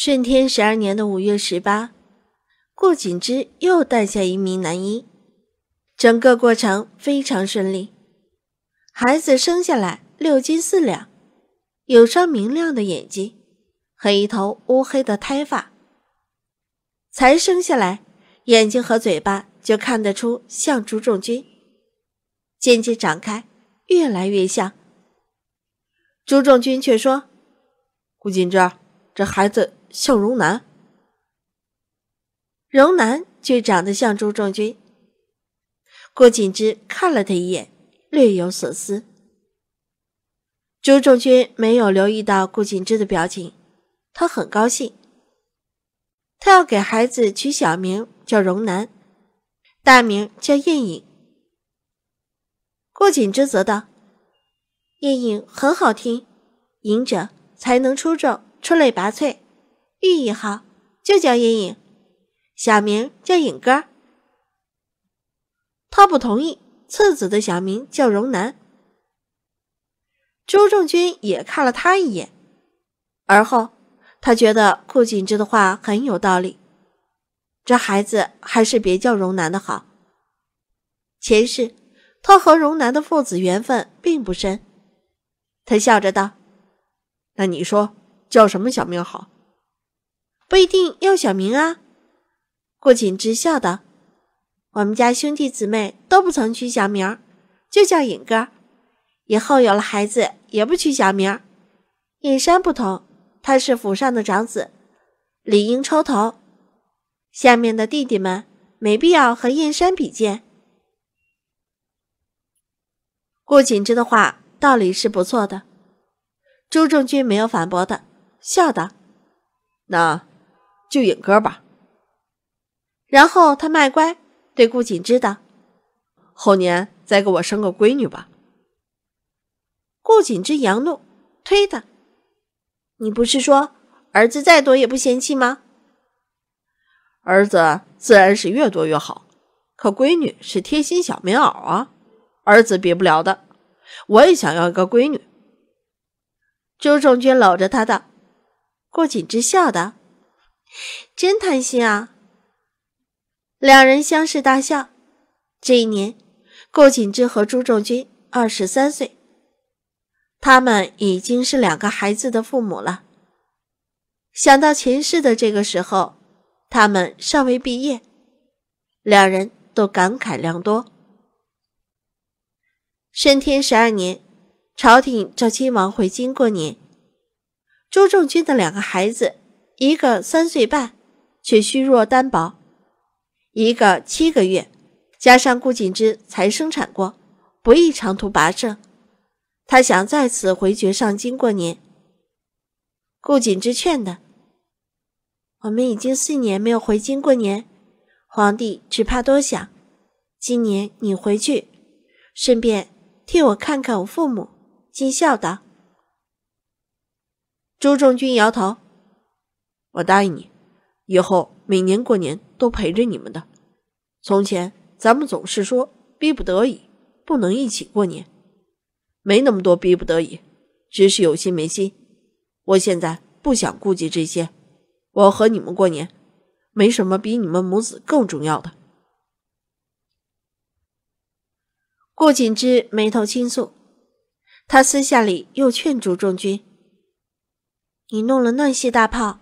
顺天十二年的五月十八，顾锦之又诞下一名男婴，整个过程非常顺利。孩子生下来六斤四两，有双明亮的眼睛和一头乌黑的胎发。才生下来，眼睛和嘴巴就看得出像朱仲军，渐渐长开，越来越像。朱仲军却说：“顾锦之，这孩子。”像荣南，荣南却长得像朱仲军。顾锦之看了他一眼，略有所思。朱仲军没有留意到顾锦之的表情，他很高兴，他要给孩子取小名叫荣南，大名叫艳影。顾锦之则道：“艳影很好听，隐者才能出众，出类拔萃。”寓意好，就叫阴影，小名叫影哥。他不同意次子的小名叫荣南。朱仲军也看了他一眼，而后他觉得顾景之的话很有道理，这孩子还是别叫荣南的好。前世他和荣南的父子缘分并不深，他笑着道：“那你说叫什么小名好？”不一定要小名啊！顾景之笑道：“我们家兄弟姊妹都不曾取小名，就叫尹哥。以后有了孩子也不取小名。尹山不同，他是府上的长子，理应抽头。下面的弟弟们没必要和燕山比肩。”顾景之的话道理是不错的，朱正钧没有反驳的，笑道：“那。”就颖哥吧。然后他卖乖，对顾锦之道：“后年再给我生个闺女吧。”顾锦之扬怒推他：“你不是说儿子再多也不嫌弃吗？”儿子自然是越多越好，可闺女是贴心小棉袄啊，儿子比不了的。我也想要一个闺女。周仲军搂着他道：“顾锦之笑道。”真贪心啊！两人相视大笑。这一年，顾景之和朱仲钧二十三岁，他们已经是两个孩子的父母了。想到前世的这个时候，他们尚未毕业，两人都感慨良多。顺天十二年，朝廷召亲王回京过年，朱仲钧的两个孩子。一个三岁半，却虚弱单薄；一个七个月，加上顾锦之才生产过，不易长途跋涉。他想再次回绝上京过年。顾锦之劝的：“我们已经四年没有回京过年，皇帝只怕多想。今年你回去，顺便替我看看我父母，尽孝道。”朱重军摇头。我答应你，以后每年过年都陪着你们的。从前咱们总是说逼不得已，不能一起过年，没那么多逼不得已，只是有心没心。我现在不想顾及这些，我和你们过年，没什么比你们母子更重要的。顾锦之眉头轻蹙，他私下里又劝住仲君：“你弄了那些大炮。”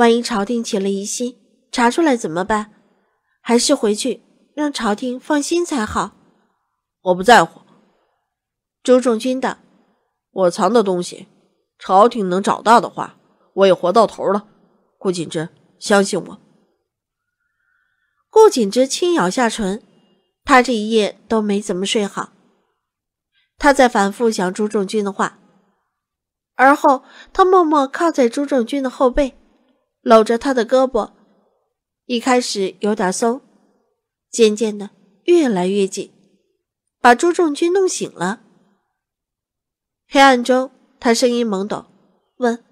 万一朝廷起了疑心，查出来怎么办？还是回去让朝廷放心才好。我不在乎。朱仲君道：“我藏的东西，朝廷能找到的话，我也活到头了。”顾锦之，相信我。顾锦之轻咬下唇，他这一夜都没怎么睡好。他在反复想朱仲君的话，而后他默默靠在朱仲君的后背。搂着他的胳膊，一开始有点松，渐渐的越来越紧，把朱仲军弄醒了。黑暗中，他声音懵懂，问：“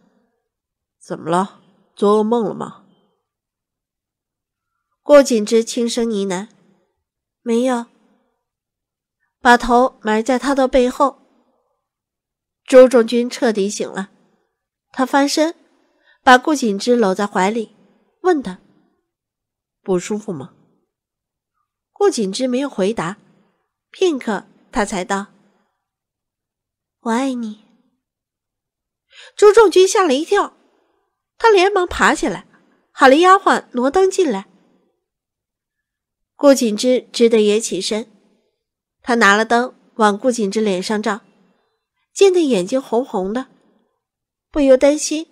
怎么了？做噩梦了吗？”郭锦之轻声呢喃：“没有。”把头埋在他的背后，朱仲军彻底醒了，他翻身。把顾景之搂在怀里，问他：“不舒服吗？”顾景之没有回答。片刻，他才道：“我爱你。”朱仲军吓了一跳，他连忙爬起来，喊了丫鬟挪灯进来。顾景之只得也起身，他拿了灯往顾景之脸上照，见他眼睛红红的，不由担心。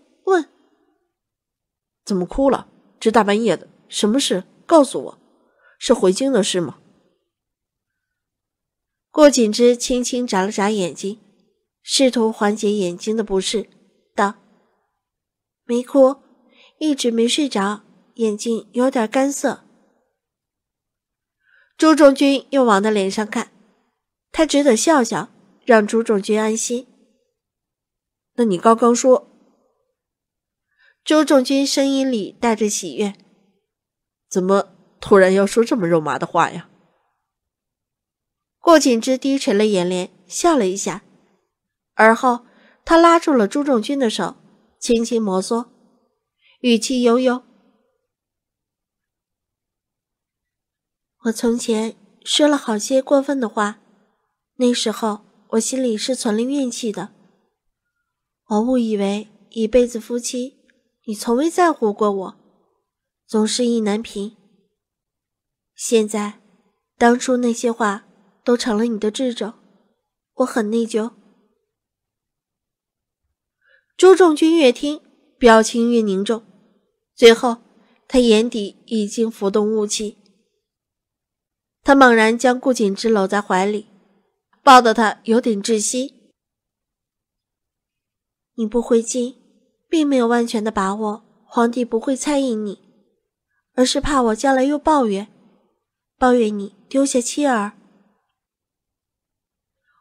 怎么哭了？这大半夜的，什么事？告诉我，是回京的事吗？顾景之轻轻眨了眨眼睛，试图缓解眼睛的不适，道：“没哭，一直没睡着，眼睛有点干涩。”朱仲军又往他脸上看，他只得笑笑，让朱仲军安心。那你刚刚说？朱仲军声音里带着喜悦，怎么突然要说这么肉麻的话呀？顾景之低垂了眼帘，笑了一下，而后他拉住了朱仲军的手，轻轻摩挲，语气悠悠：“我从前说了好些过分的话，那时候我心里是存了怨气的，我误以为一辈子夫妻。”你从未在乎过我，总是意难平。现在，当初那些话都成了你的智者，我很内疚。朱仲君越听，表情越凝重，最后他眼底已经浮动雾气。他猛然将顾景之搂在怀里，抱得他有点窒息。你不回京？并没有万全的把握，皇帝不会猜疑你，而是怕我将来又抱怨，抱怨你丢下妻儿。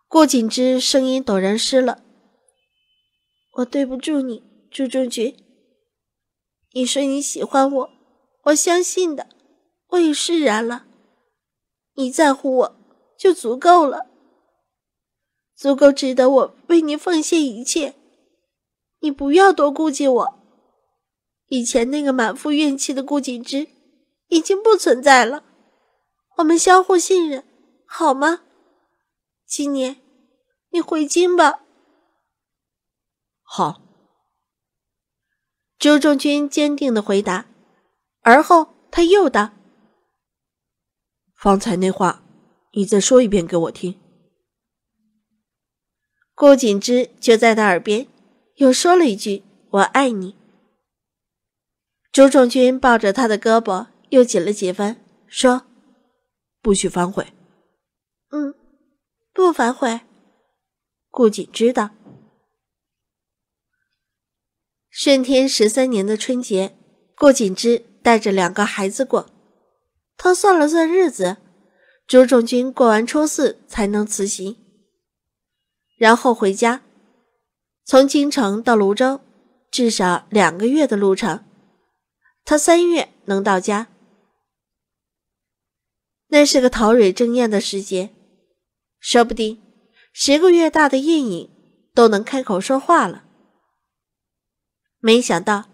顾景之声音陡然湿了，我对不住你，朱仲君。你说你喜欢我，我相信的，我也释然了。你在乎我就足够了，足够值得我为你奉献一切。你不要多顾忌我，以前那个满腹怨气的顾景之已经不存在了。我们相互信任，好吗？今年，你回京吧。好。周仲军坚定的回答，而后他又道：“方才那话，你再说一遍给我听。”顾景之就在他耳边。又说了一句：“我爱你。”朱仲军抱着他的胳膊，又紧了几分，说：“不许反悔。”“嗯，不反悔。”顾锦知的顺天十三年的春节，顾锦之带着两个孩子过。他算了算日子，朱仲军过完初四才能辞行，然后回家。从京城到泸州，至少两个月的路程。他三月能到家。那是个桃蕊争艳的时节，说不定十个月大的印影都能开口说话了。没想到，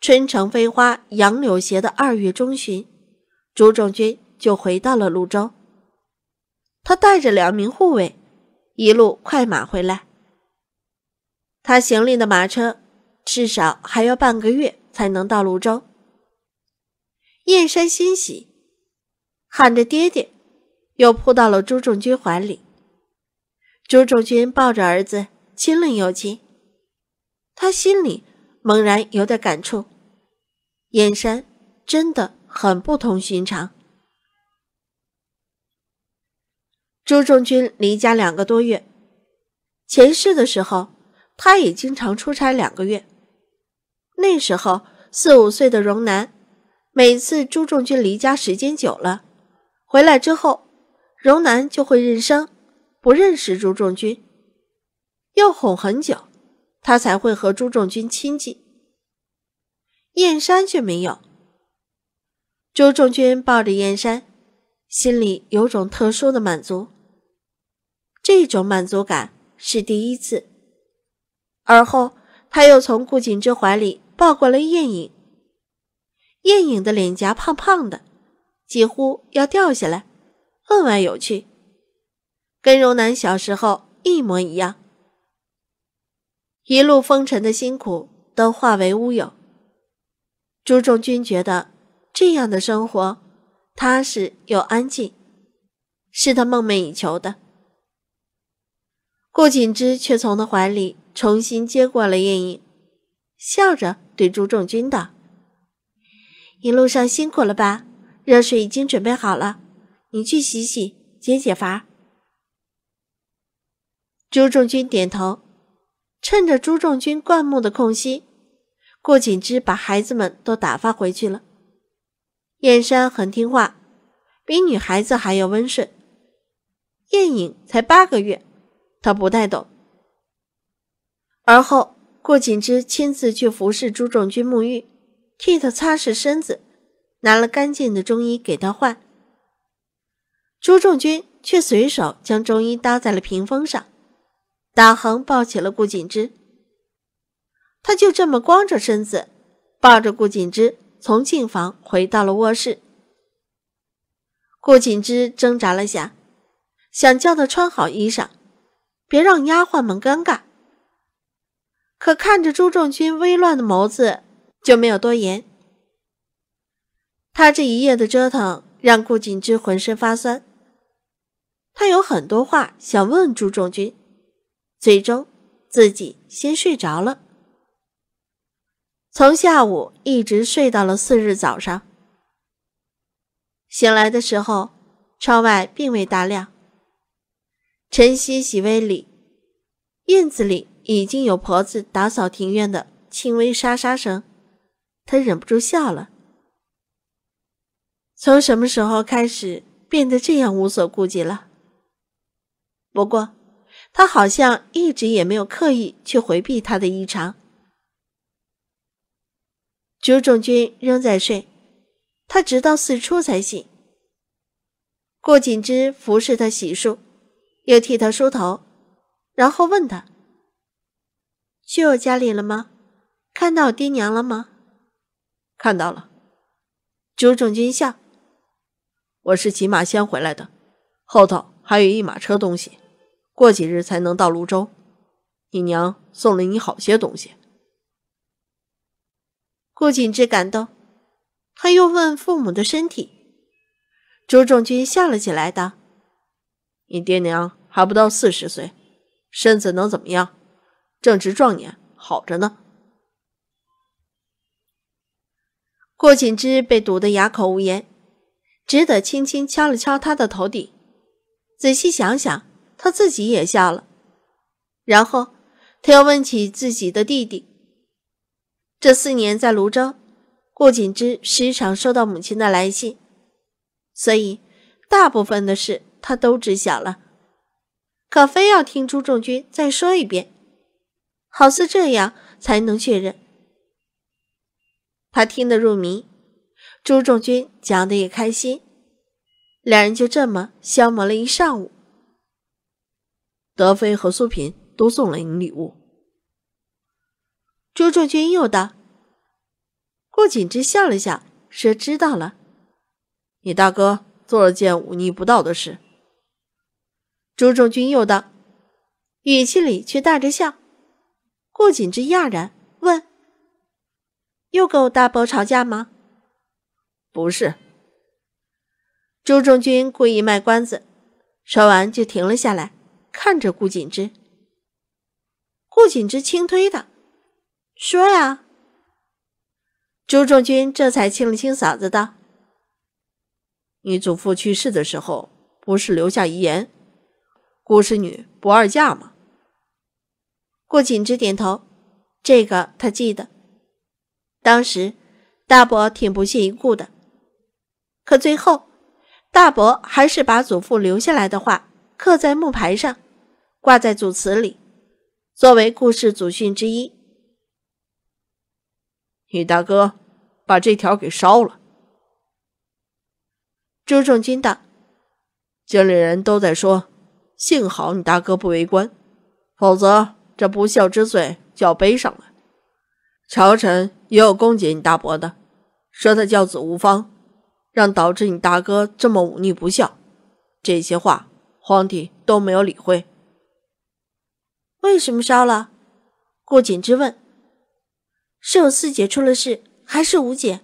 春城飞花杨柳斜的二月中旬，朱仲军就回到了泸州。他带着两名护卫，一路快马回来。他行李的马车至少还要半个月才能到泸州。燕山欣喜，喊着“爹爹”，又扑到了朱仲军怀里。朱仲军抱着儿子亲了又亲，他心里猛然有点感触：燕山真的很不同寻常。朱仲军离家两个多月，前世的时候。他也经常出差两个月。那时候四五岁的荣南，每次朱仲军离家时间久了，回来之后，荣南就会认生，不认识朱仲军，要哄很久，他才会和朱仲军亲近。燕山却没有。朱仲军抱着燕山，心里有种特殊的满足，这种满足感是第一次。而后，他又从顾景之怀里抱过了燕影。燕影的脸颊胖胖的，几乎要掉下来，分外有趣，跟荣南小时候一模一样。一路风尘的辛苦都化为乌有。朱仲君觉得这样的生活，踏实又安静，是他梦寐以求的。顾景之却从他怀里。重新接过了燕影，笑着对朱仲军道：“一路上辛苦了吧？热水已经准备好了，你去洗洗，解解乏。”朱仲军点头。趁着朱仲军灌木的空隙，顾景之把孩子们都打发回去了。燕山很听话，比女孩子还要温顺。燕影才八个月，他不太懂。而后，顾锦之亲自去服侍朱仲君沐浴，替他擦拭身子，拿了干净的中衣给他换。朱仲君却随手将中衣搭在了屏风上，打横抱起了顾锦之。他就这么光着身子抱着顾锦之从进房回到了卧室。顾景之挣扎了下，想叫他穿好衣裳，别让丫鬟们尴尬。可看着朱仲军微乱的眸子，就没有多言。他这一夜的折腾让顾景之浑身发酸，他有很多话想问朱仲军，最终自己先睡着了。从下午一直睡到了次日早上。醒来的时候，窗外并未大亮。晨曦熹微里，院子里。已经有婆子打扫庭院的轻微沙沙声，他忍不住笑了。从什么时候开始变得这样无所顾忌了？不过，他好像一直也没有刻意去回避他的异常。朱仲君仍在睡，他直到四初才醒。顾锦之服侍他洗漱，又替他梳头，然后问他。去我家里了吗？看到我爹娘了吗？看到了。朱仲军笑。我是骑马先回来的，后头还有一马车东西，过几日才能到泸州。你娘送了你好些东西。顾景之感动，他又问父母的身体。朱仲军笑了起来，道：“你爹娘还不到四十岁，身子能怎么样？”正值壮年，好着呢。顾锦之被堵得哑口无言，只得轻轻敲了敲他的头顶。仔细想想，他自己也笑了。然后他又问起自己的弟弟。这四年在泸州，顾锦之时常收到母亲的来信，所以大部分的事他都知晓了。可非要听朱仲军再说一遍。好似这样才能确认。他听得入迷，朱仲军讲的也开心，两人就这么消磨了一上午。德妃和苏萍都送了你礼物。朱仲军又道：“顾景之笑了笑，说知道了。你大哥做了件忤逆不道的事。”朱仲军又道，语气里却带着笑。顾锦之讶然问：“又跟我大伯吵架吗？”“不是。”朱仲军故意卖关子，说完就停了下来，看着顾锦之。顾锦之轻推他：“说呀。”朱仲军这才清了清嗓子道：“你祖父去世的时候，不是留下遗言，顾氏女不二嫁吗？”顾景之点头，这个他记得。当时大伯挺不屑一顾的，可最后大伯还是把祖父留下来的话刻在木牌上，挂在祖祠里，作为顾氏祖训之一。你大哥把这条给烧了。朱正军道：“家里人都在说，幸好你大哥不为官，否则。”这不孝之罪就要背上了，朝臣也有攻击你大伯的，说他教子无方，让导致你大哥这么忤逆不孝。这些话皇帝都没有理会。为什么烧了？顾景之问，是我四姐出了事，还是五姐？